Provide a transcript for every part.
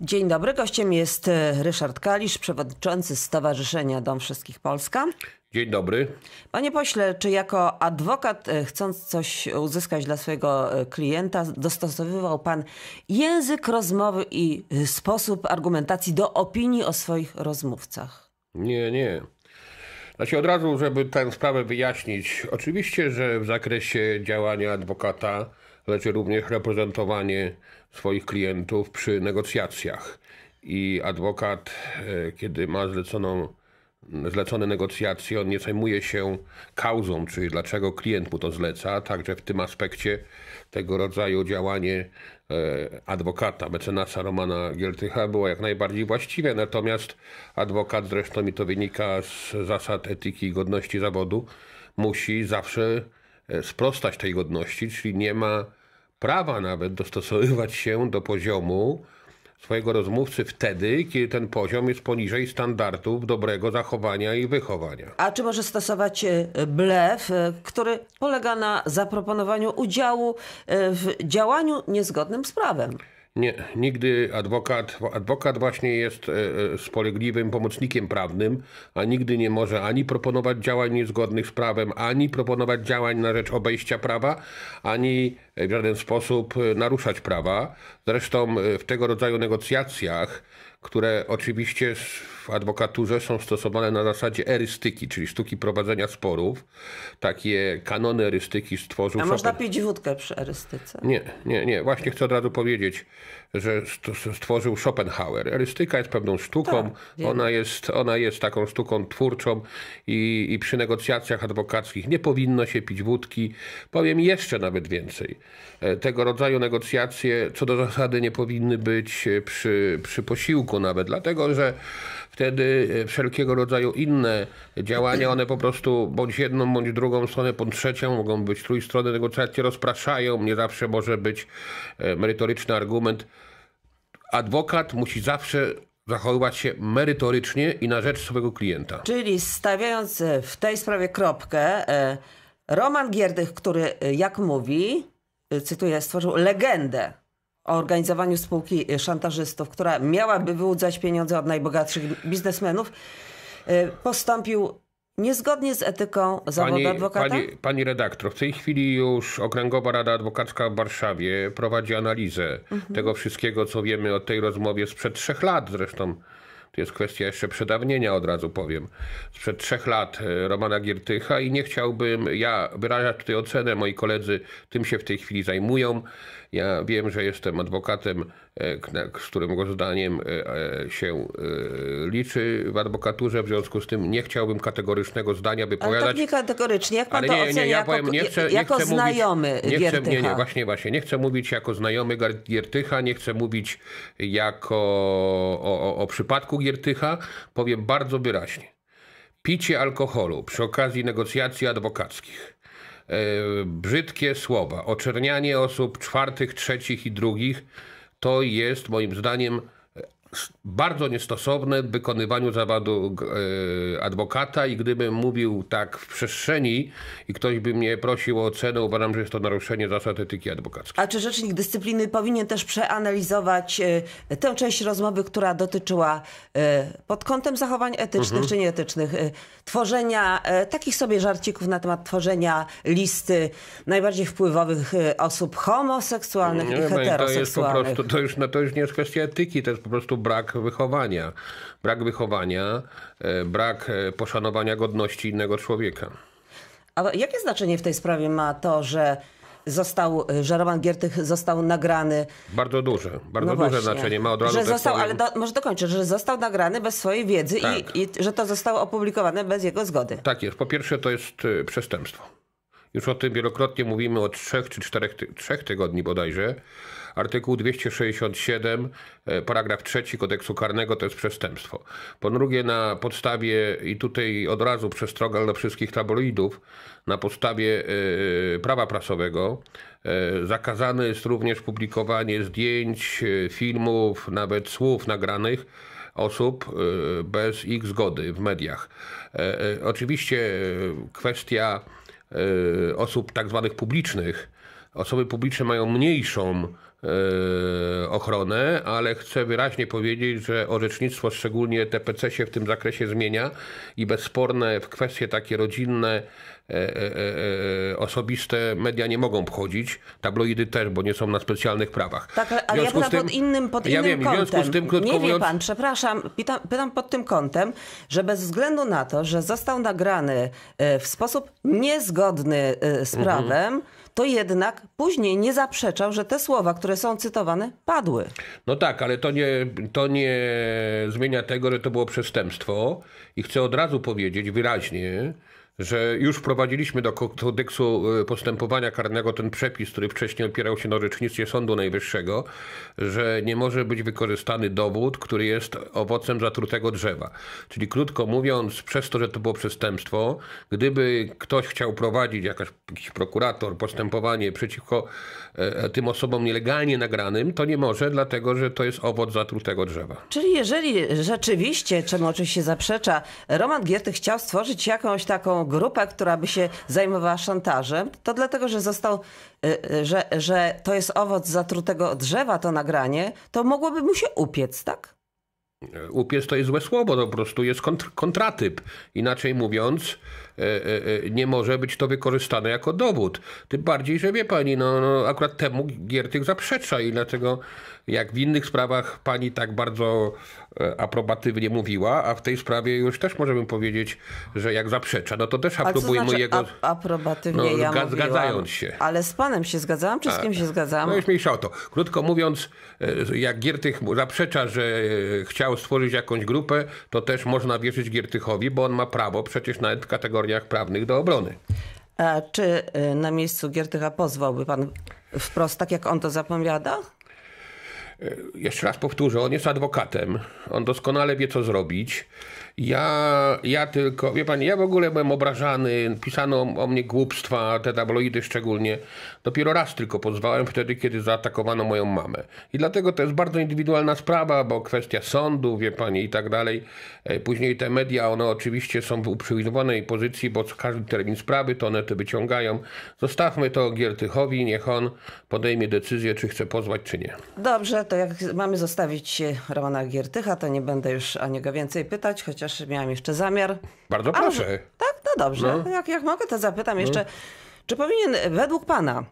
Dzień dobry, gościem jest e, Ryszard Kalisz, przewodniczący Stowarzyszenia Dom Wszystkich Polska. Dzień dobry. Panie pośle, czy jako adwokat, e, chcąc coś uzyskać dla swojego e, klienta, dostosowywał pan język rozmowy i sposób argumentacji do opinii o swoich rozmówcach? Nie, nie. Znaczy od razu, żeby tę sprawę wyjaśnić, oczywiście, że w zakresie działania adwokata lecz również reprezentowanie swoich klientów przy negocjacjach. I adwokat, e, kiedy ma zleconą, zlecone negocjacje, on nie zajmuje się kauzą, czyli dlaczego klient mu to zleca. Także w tym aspekcie tego rodzaju działanie e, adwokata, mecenasa Romana Gieltycha było jak najbardziej właściwe. Natomiast adwokat, zresztą mi to wynika z zasad etyki i godności zawodu, musi zawsze e, sprostać tej godności, czyli nie ma prawa nawet dostosowywać się do poziomu swojego rozmówcy wtedy, kiedy ten poziom jest poniżej standardów dobrego zachowania i wychowania. A czy może stosować e, blef, e, który polega na zaproponowaniu udziału e, w działaniu niezgodnym z prawem? Nie, nigdy adwokat, adwokat właśnie jest e, e, spolegliwym pomocnikiem prawnym, a nigdy nie może ani proponować działań niezgodnych z prawem, ani proponować działań na rzecz obejścia prawa, ani w żaden sposób e, naruszać prawa. Zresztą w tego rodzaju negocjacjach, które oczywiście adwokaturze są stosowane na zasadzie erystyki, czyli sztuki prowadzenia sporów. Takie kanony erystyki stworzył... A można pić wódkę przy erystyce? Nie, nie, nie. Właśnie chcę od razu powiedzieć, że stworzył Schopenhauer. Erystyka jest pewną sztuką, tak, ona, jest, ona jest taką sztuką twórczą i, i przy negocjacjach adwokackich nie powinno się pić wódki. Powiem jeszcze nawet więcej. E, tego rodzaju negocjacje co do zasady nie powinny być e, przy, przy posiłku nawet, dlatego że wtedy e, wszelkiego rodzaju inne działania, one po prostu bądź jedną, bądź drugą stronę, bądź trzecią, mogą być trójstronne negocjacje, rozpraszają, nie zawsze może być e, merytoryczny argument. Adwokat musi zawsze zachowywać się merytorycznie i na rzecz swojego klienta. Czyli stawiając e, w tej sprawie kropkę, Roman Gierdych, który jak mówi, cytuję, stworzył legendę o organizowaniu spółki szantażystów, która miałaby wyłudzać pieniądze od najbogatszych biznesmenów, e, postąpił niezgodnie z etyką zawodu pani, adwokata? Pani, pani, redaktor, w tej chwili już Okręgowa Rada Adwokacka w Warszawie prowadzi analizę mhm. tego wszystkiego, co wiemy o tej rozmowie sprzed trzech lat zresztą to jest kwestia jeszcze przedawnienia, od razu powiem. Sprzed trzech lat e, Romana Giertycha i nie chciałbym ja wyrażać tutaj ocenę. Moi koledzy tym się w tej chwili zajmują. Ja wiem, że jestem adwokatem E, z którym go zdaniem e, e, się liczy w adwokaturze. W związku z tym nie chciałbym kategorycznego zdania wypowiadać. Ale tak nie kategorycznie. Jak pan ale to nie, ocenia nie, ja jako, powiem, nie chcę, nie jako chcę znajomy mówić, nie Giertycha. chcę, nie, nie, właśnie, właśnie. Nie chcę mówić jako znajomy Giertycha, nie chcę mówić jako o, o, o przypadku Giertycha. Powiem bardzo wyraźnie. Picie alkoholu przy okazji negocjacji adwokackich brzydkie słowa, oczernianie osób czwartych, trzecich i drugich to jest moim zdaniem bardzo niestosowne w wykonywaniu zawodu e, adwokata i gdybym mówił tak w przestrzeni i ktoś by mnie prosił o ocenę, uważam, że jest to naruszenie zasad etyki adwokackiej. A czy rzecznik dyscypliny powinien też przeanalizować e, tę część rozmowy, która dotyczyła e, pod kątem zachowań etycznych mhm. czy nieetycznych, tworzenia takich sobie żarcików na temat tworzenia listy najbardziej wpływowych osób homoseksualnych nie, i heteroseksualnych. To, jest po prostu, to, już, no, to już nie jest kwestia etyki, to jest po prostu brak wychowania. Brak wychowania, e, brak e, poszanowania godności innego człowieka. A jakie znaczenie w tej sprawie ma to, że został, że Roman Giertych został nagrany. Bardzo duże, bardzo no duże właśnie. znaczenie ma od razu. Że został, powiem... ale do, może dokończę, że został nagrany bez swojej wiedzy tak. i, i że to zostało opublikowane bez jego zgody. Tak jest. Po pierwsze to jest e, przestępstwo. Już o tym wielokrotnie mówimy od trzech czy czterech ty trzech tygodni bodajże. Artykuł 267, e, paragraf 3 kodeksu karnego to jest przestępstwo. Po drugie, na podstawie, i tutaj od razu przestrogal dla wszystkich tabloidów, na podstawie e, e, prawa prasowego zakazane jest również publikowanie zdjęć, filmów, nawet słów nagranych osób bez ich zgody w mediach. Oczywiście kwestia E, osób tak zwanych publicznych. Osoby publiczne mają mniejszą e, ochronę, ale chcę wyraźnie powiedzieć, że orzecznictwo, szczególnie TPC się w tym zakresie zmienia i bezsporne w kwestie takie rodzinne, E, e, e, osobiste media nie mogą wchodzić, tabloidy też, bo nie są na specjalnych prawach. Tak, ale ja pytam tym, pod innym, pod ja wiem, kątem. Tym, nie mówiąc... wie pan, przepraszam, pytam, pytam pod tym kątem, że bez względu na to, że został nagrany w sposób niezgodny z mhm. prawem, mhm to jednak później nie zaprzeczał, że te słowa, które są cytowane, padły. No tak, ale to nie, to nie zmienia tego, że to było przestępstwo. I chcę od razu powiedzieć wyraźnie, że już wprowadziliśmy do kodeksu e, postępowania karnego ten przepis, który wcześniej opierał się na orzecznictwie Sądu Najwyższego, że nie może być wykorzystany dowód, który jest owocem zatrutego drzewa. Czyli krótko mówiąc, przez to, że to było przestępstwo, gdyby ktoś chciał prowadzić, jakaś, jakiś prokurator, postępowanie przeciwko e, e tym osobom nielegalnie nagranym, to nie może, dlatego że to jest owoc zatrutego drzewa. Czyli jeżeli rzeczywiście, czemu oczywiście zaprzecza, Roman Gierty chciał stworzyć jakąś taką grupę, która by się zajmowała szantażem, to dlatego, że został, y, y, że, że to jest owoc zatrutego drzewa, to nagranie, to mogłoby mu się upiec, tak? E, upiec to jest złe słowo, to po prostu jest kontr kontratyp. Inaczej mówiąc, e, e, nie może być to wykorzystane jako dowód. Tym bardziej, że wie pani, no, no akurat temu Giertych zaprzecza i dlatego jak w innych sprawach pani tak bardzo E, aprobatywnie mówiła, a w tej sprawie już też możemy powiedzieć, że jak zaprzecza, no to też aprobujmy znaczy jego... A, aprobatywnie no, ja zgadzając się. Ale z panem się zgadzałam, czy z kim się zgadzałam? No już mniejsza o to. Krótko mówiąc, e, jak Giertych zaprzecza, że e, chciał stworzyć jakąś grupę, to też można wierzyć Giertychowi, bo on ma prawo przecież nawet w kategoriach prawnych do obrony. A czy na miejscu Giertycha pozwałby pan wprost, tak jak on to zapowiada? jeszcze raz powtórzę, on jest adwokatem, on doskonale wie, co zrobić. Ja, ja tylko, wie pan, ja w ogóle byłem obrażany, pisano o mnie głupstwa, te tabloidy szczególnie. Dopiero raz tylko pozwałem wtedy, kiedy zaatakowano moją mamę. I dlatego to jest bardzo indywidualna sprawa, bo kwestia sądu, wie pani, i tak dalej. E, później te media, one oczywiście są w uprzywilejowanej pozycji, bo każdy termin sprawy, to one te wyciągają. Zostawmy to Giertychowi, niech on podejmie decyzję, czy chce pozwać, czy nie. Dobrze, to jak mamy zostawić Romana Giertycha, to nie będę już o niego więcej pytać, chociaż chociaż miałam jeszcze zamiar. Bardzo proszę. tak, no dobrze. No. Jak, jak mogę, to zapytam no. jeszcze, no. czy powinien, według pana,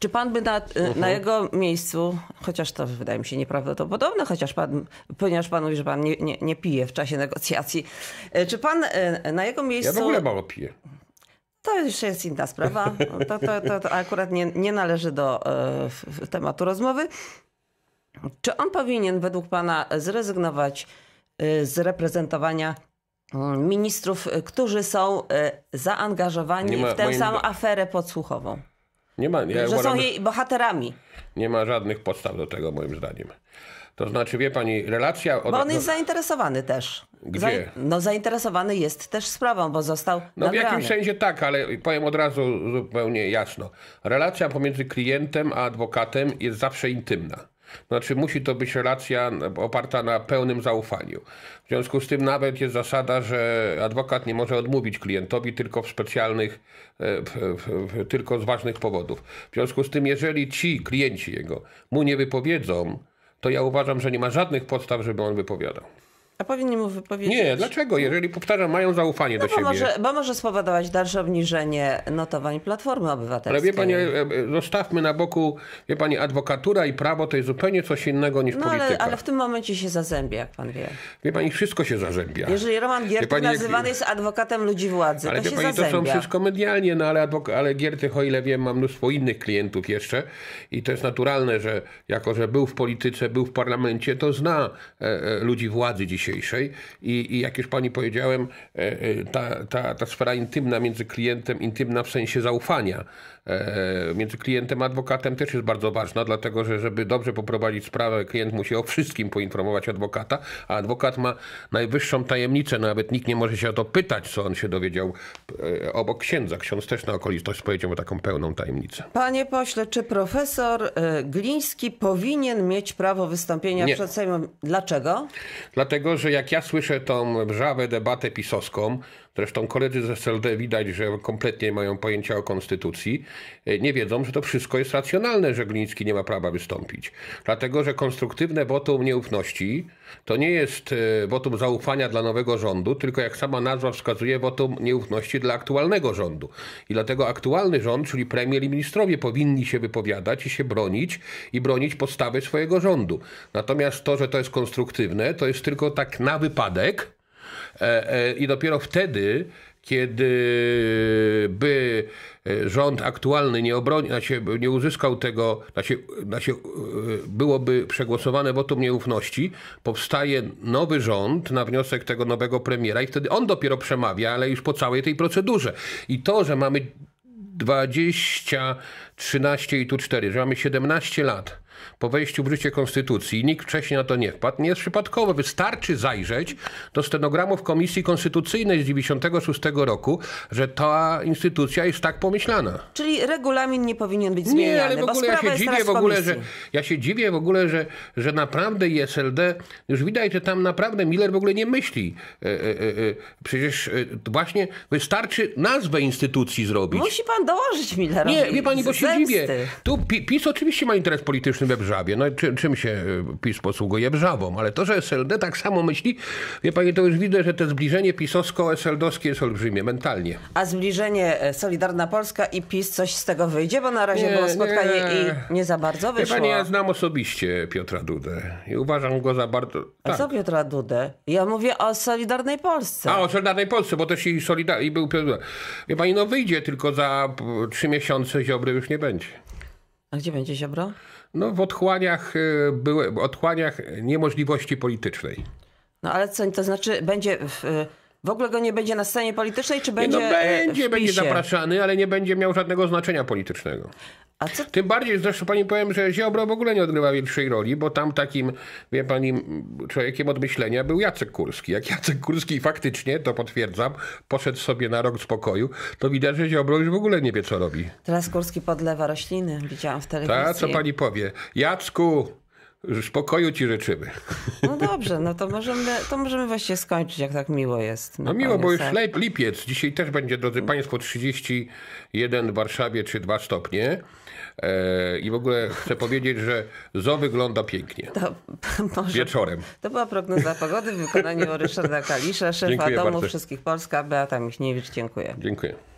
czy pan by na, y, mhm. na, jego miejscu, chociaż to wydaje mi się nieprawdopodobne, chociaż pan, ponieważ pan mówi, że pan nie, nie, nie pije w czasie negocjacji, y, czy pan y, na jego miejscu... Ja w ogóle mało piję. To jeszcze jest inna sprawa. To, to, to, to akurat nie, nie, należy do tematu rozmowy. Czy on powinien według pana zrezygnować Y, z reprezentowania mm, ministrów, y, którzy są y, zaangażowani ma, w tę moim... samą aferę podsłuchową. Nie ma, ja że uważam, są jej bohaterami. Nie ma żadnych podstaw do tego, moim zdaniem. To znaczy, wie pani, relacja. Od... Bo on no- jest zainteresowany też. Gdzie? No, zainteresowany jest też sprawą, bo został. No, nagrany. w jakimś sensie tak, ale powiem od razu zupełnie jasno. Relacja pomiędzy klientem a adwokatem jest zawsze intymna. Znaczy musi to być relacja oparta na pełnym zaufaniu. W związku z tym nawet jest zasada, że adwokat nie może odmówić klientowi tylko w specjalnych, e, tylko z ważnych powodów. W związku z tym, jeżeli ci klienci jego mu nie wypowiedzą, to ja uważam, że nie ma żadnych podstaw, żeby on wypowiadał. A powinni mu wypowiedzieć. Nie, dlaczego? Jeżeli powtarzam, mają zaufanie no do bo siebie. Może, bo może spowodować dalsze obniżenie notowań Platformy Obywatelskiej. Ale wie pani, e, e, zostawmy na boku, wie pani, adwokatura i prawo to jest zupełnie coś innego niż no, polityka. Ale, ale w tym momencie się zazębia, jak pan wie. Wie pani, wszystko się zazębia. Jeżeli Roman Gierty pani, nazywany jest adwokatem ludzi władzy, ale to wie się pani, zazębia. to są wszystko medialnie, no ale, adwok- ale Gierty, o ile wiem, ma mnóstwo innych klientów jeszcze i to jest naturalne, że jako, że był w polityce, był w parlamencie, to zna e, e, ludzi władzy dzisiaj dzisiejszej i, i jak już pani powiedziałem, e, e, ta, ta, ta sfera intymna między klientem, intymna w sensie zaufania, E, między klientem a adwokatem też jest bardzo ważna, dlatego że żeby dobrze poprowadzić sprawę, klient musi o wszystkim poinformować adwokata, a adwokat ma najwyższą tajemnicę, nawet nikt nie może się o to pytać, co on się dowiedział e, obok księdza. Ksiądz też na okoliczność powiedział taką pełną tajemnicę. Panie pośle, czy profesor e, Gliński powinien mieć prawo wystąpienia nie. przed Sejmem? Dlaczego? Dlatego, że jak ja słyszę tą wrzawę debatę pisowską, Zresztą koledzy z SLD widać, że kompletnie mają pojęcia o konstytucji. E, nie wiedzą, że to wszystko jest racjonalne, że Gliński nie ma prawa wystąpić. Dlatego, że konstruktywne wotum nieufności to nie jest e, wotum zaufania dla nowego rządu, tylko jak sama nazwa wskazuje, wotum nieufności dla aktualnego rządu. I dlatego aktualny rząd, czyli premier i ministrowie powinni się wypowiadać i się bronić i bronić podstawy swojego rządu. Natomiast to, że to jest konstruktywne, to jest tylko tak na wypadek, E, e, I dopiero wtedy, kiedy by e, rząd aktualny nie obronił, znaczy nie uzyskał tego, znaczy, znaczy byłoby przegłosowane wotum nieufności, powstaje nowy rząd na wniosek tego nowego premiera i wtedy on dopiero przemawia, ale już po całej tej procedurze. I to, że mamy 20 13 i tu 4, że mamy 17 lat po wejściu w życie konstytucji nikt wcześniej na to nie wpadł, nie jest przypadkowe. Wystarczy zajrzeć do stenogramów Komisji Konstytucyjnej z 96 roku, że ta instytucja jest tak pomyślana. Czyli regulamin nie powinien być zmieniany. Nie, ale w ogóle ja się dziwię w ogóle, że ja się dziwię w ogóle, że, że naprawdę ISLD, już widać, że tam naprawdę Miller w ogóle nie myśli. E, e, e, e przecież e, właśnie wystarczy nazwę instytucji zrobić. Musi pan dołożyć Millerowi. Nie, wie pani, bo siedzibie. Zemsty. Tu PiS oczywiście ma interes polityczny we Brzabie. No, czy, czym się y, PiS posługuje? Brzawą. Ale to, że SLD tak samo myśli, wie pani, to już widzę, że to zbliżenie pisowsko-SLD-owskie jest olbrzymie, mentalnie. A zbliżenie e, Solidarna Polska i PiS coś z tego wyjdzie? Bo na razie nie, było spotkanie nie. i nie za bardzo wyszło. Wie pani, ja znam osobiście Piotra Dudę i uważam go za bardzo... Tak. A co Piotra Dudę? Ja mówię o Solidarnej Polsce. A, o Solidarnej Polsce, bo też i, solidar... i był Piotr Wie pani, no wyjdzie, tylko za trzy miesiące Ziobry już nie nie będzie. A gdzie będzie Ziobro? No w odchłaniach, y, były, odchłaniach niemożliwości politycznej. No ale co, to znaczy będzie... W, y, w ogóle go nie będzie na scenie politycznej, czy będzie. Nie, no e, będzie, będzie zapraszany, ale nie będzie miał żadnego znaczenia politycznego. A co? Tym bardziej zresztą pani powiem, że Ziobro w ogóle nie odgrywa większej roli, bo tam takim, wie pani, człowiekiem od myślenia był Jacek Kurski. Jak Jacek Kurski faktycznie, to potwierdzam, poszedł sobie na rok spokoju, to widać, że Ziobro już w ogóle nie wie, co robi. Teraz Kurski podlewa rośliny, widziałam w telewizji. Tak, co pani powie. Jacku, Spokoju ci życzymy. No dobrze, no to możemy, to możemy właśnie skończyć, jak tak miło jest. No miło, bo już lipiec. Dzisiaj też będzie, drodzy Państwo, 31 w Warszawie czy 2 stopnie. E, I w ogóle chcę powiedzieć, że ZO wygląda pięknie. To, może, Wieczorem. To była prognoza pogody w wykonaniu Ryszarda Kalisza, szefa dziękuję domu bardzo. wszystkich Polska. Beata Michniewicz, dziękuję. Dziękuję.